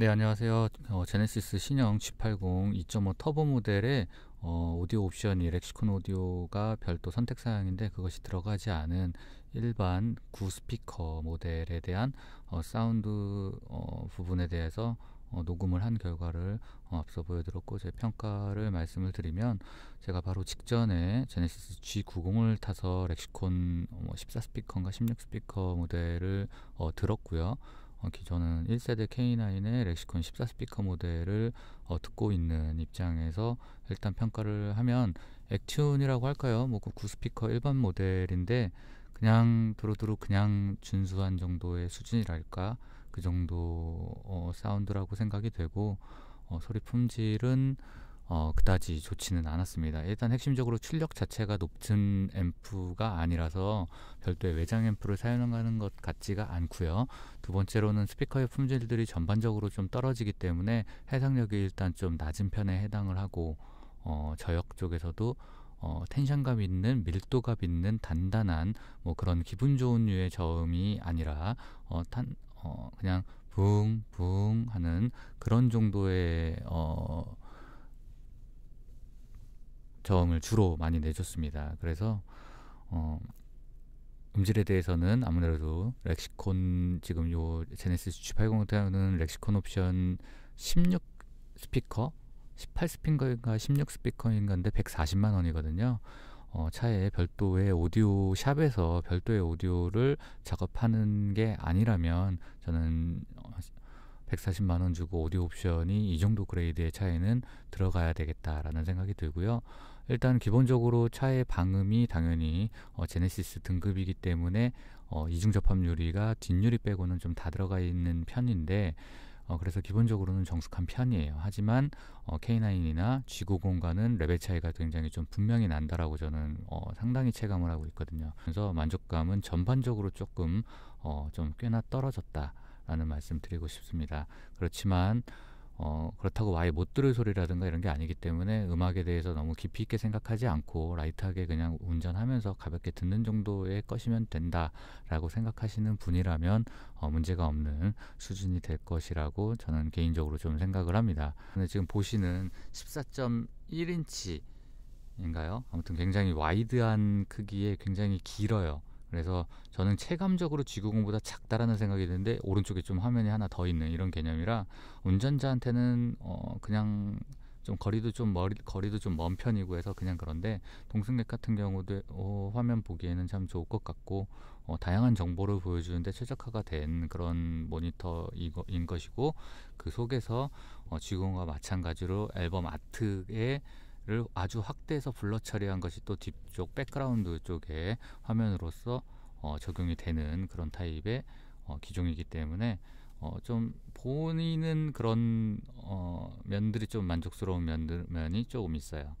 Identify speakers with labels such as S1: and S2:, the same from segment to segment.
S1: 네, 안녕하세요. 어, 제네시스 신형 G80 2.5 터보 모델의 어, 오디오 옵션이 렉시콘 오디오가 별도 선택 사항인데 그것이 들어가지 않은 일반 구 스피커 모델에 대한 어, 사운드 어, 부분에 대해서 어, 녹음을 한 결과를 어, 앞서 보여드렸고 제 평가를 말씀을 드리면 제가 바로 직전에 제네시스 G90을 타서 렉시콘 어, 뭐 14스피커인가 16스피커 모델을 어, 들었고요. 기존은 1세대 K9의 렉시콘 14 스피커 모델을 어, 듣고 있는 입장에서 일단 평가를 하면 액튠이라고 할까요? 뭐 9스피커 일반 모델인데 그냥 두루두루 그냥 준수한 정도의 수준이랄까 그 정도 어, 사운드라고 생각이 되고 어, 소리 품질은 어, 그다지 좋지는 않았습니다. 일단 핵심적으로 출력 자체가 높은 앰프가 아니라서 별도의 외장 앰프를 사용하는 것 같지가 않고요. 두 번째로는 스피커의 품질들이 전반적으로 좀 떨어지기 때문에 해상력이 일단 좀 낮은 편에 해당을 하고 어, 저역 쪽에서도 어, 텐션감 있는 밀도감 있는 단단한 뭐 그런 기분 좋은 류의 저음이 아니라 어, 탄, 어, 그냥 붕붕 하는 그런 정도의 어, 저음을 주로 많이 내줬습니다. 그래서 어, 음질에 대해서는 아무래도 렉시콘 지금 요 제네시스 G80 같은 는 렉시콘 옵션 16 스피커 18 스피커인가 16 스피커인가인데 140만 원이거든요. 어, 차에 별도의 오디오 샵에서 별도의 오디오를 작업하는 게 아니라면 저는 140만 원 주고 오디오 옵션이 이 정도 그레이드의 차에는 들어가야 되겠다라는 생각이 들고요. 일단 기본적으로 차의 방음이 당연히 어, 제네시스 등급이기 때문에 어, 이중 접합유리가 뒷유리 빼고는 좀 다 들어가 있는 편인데 어, 그래서 기본적으로는 정숙한 편이에요. 하지만 어, K9이나 G90과는 레벨 차이가 굉장히 좀 분명히 난다라고 저는 어, 상당히 체감을 하고 있거든요. 그래서 만족감은 전반적으로 조금 어, 좀 꽤나 떨어졌다. 라는 말씀 드리고 싶습니다. 그렇지만 어, 그렇다고 와이 못 들을 소리라든가 이런 게 아니기 때문에 음악에 대해서 너무 깊이 있게 생각하지 않고 라이트하게 그냥 운전하면서 가볍게 듣는 정도의 것이면 된다라고 생각하시는 분이라면 어, 문제가 없는 수준이 될 것이라고 저는 개인적으로 좀 생각을 합니다. 근데 지금 보시는 14.1인치 인가요? 아무튼 굉장히 와이드한 크기에 굉장히 길어요. 그래서 저는 체감적으로 지구공보다 작다라는 생각이 드는데 오른쪽에 좀 화면이 하나 더 있는 이런 개념이라 운전자한테는 어 그냥 좀 거리도 좀 머리 거리도 좀 먼 편이고 해서 그냥 그런데 동승렉 같은 경우도 어, 화면 보기에는 참 좋을 것 같고 어, 다양한 정보를 보여주는데 최적화가 된 그런 모니터인 것이고 그 속에서 어, 지구공과 마찬가지로 앨범 아트에 를 아주 확대해서 블러 처리한 것이 또 뒤쪽 백그라운드 쪽에 화면으로서 어, 적용이 되는 그런 타입의 어, 기종이기 때문에 어, 좀 본인은 그런 어, 면들이 좀 만족스러운 면들, 면이 조금 있어요.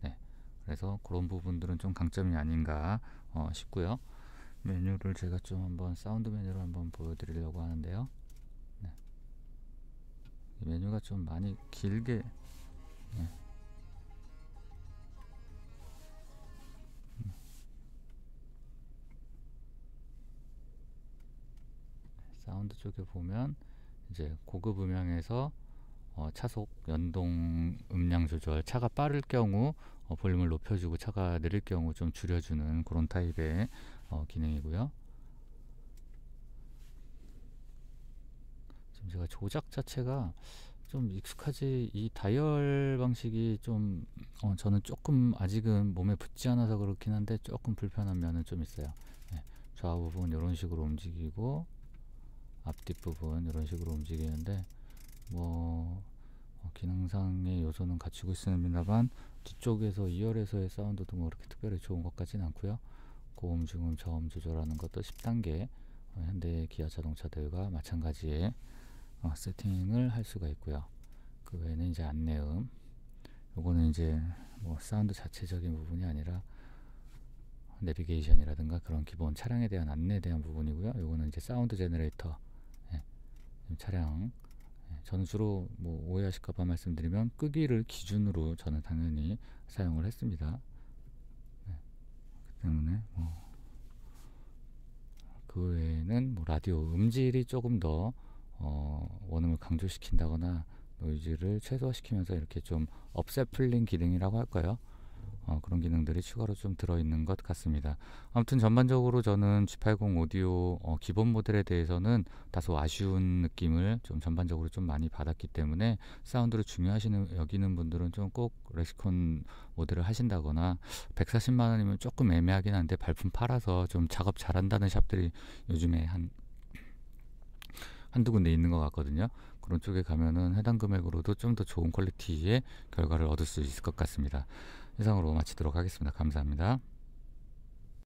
S1: 네, 그래서 그런 부분들은 좀 강점이 아닌가 어, 싶고요. 메뉴를 제가 좀 한번 사운드 메뉴를 한번 보여드리려고 하는데요. 네. 메뉴가 좀 많이 길게 네. 사운드 쪽에 보면 이제 고급 음향에서 어, 차속 연동 음량 조절 차가 빠를 경우 어, 볼륨을 높여주고 차가 느릴 경우 좀 줄여주는 그런 타입의 어, 기능이고요. 지금 제가 조작 자체가 좀 익숙하지 이 다이얼 방식이 좀 어, 저는 조금 아직은 몸에 붙지 않아서 그렇긴 한데 조금 불편한 면은 좀 있어요. 네, 좌우 부분 이런 식으로 움직이고 앞뒷 부분 이런 식으로 움직이는데 뭐 어, 기능상의 요소는 갖추고 있습니다만 뒤쪽에서 2열에서의 사운드도 뭐 그렇게 특별히 좋은 것 같진 않고요 고음 중음 저음 조절하는 것도 10단계 어, 현대 기아 자동차들과 마찬가지의 어, 세팅을 할 수가 있고요 그 외에는 이제 안내음 요거는 이제 뭐 사운드 자체적인 부분이 아니라 내비게이션이라든가 그런 기본 차량에 대한 안내에 대한 부분이고요 요거는 이제 사운드 제너레이터 차량 저는 예, 주로 뭐 오해하실까봐 말씀드리면 끄기를 기준으로 저는 당연히 사용을 했습니다. 네. 뭐 그 때문에 뭐그 외에는 뭐 라디오 음질이 조금 더어 원음을 강조시킨다거나 노이즈를 최소화시키면서 이렇게 좀 업셋 풀링 기능이라고 할까요? 어, 그런 기능들이 추가로 좀 들어있는 것 같습니다. 아무튼 전반적으로 저는 G80 오디오 어, 기본 모델에 대해서는 다소 아쉬운 느낌을 좀 전반적으로 좀 많이 받았기 때문에 사운드를 중요하시는 여기는 분들은 좀꼭 렉시콘 모델을 하신다거나 140만 원이면 조금 애매하긴 한데 발품 팔아서 좀 작업 잘한다는 샵들이 요즘에 한 한두 군데 있는 것 같거든요. 그런 쪽에 가면은 해당 금액으로도 좀 더 좋은 퀄리티의 결과를 얻을 수 있을 것 같습니다. 이상으로 마치도록 하겠습니다. 감사합니다.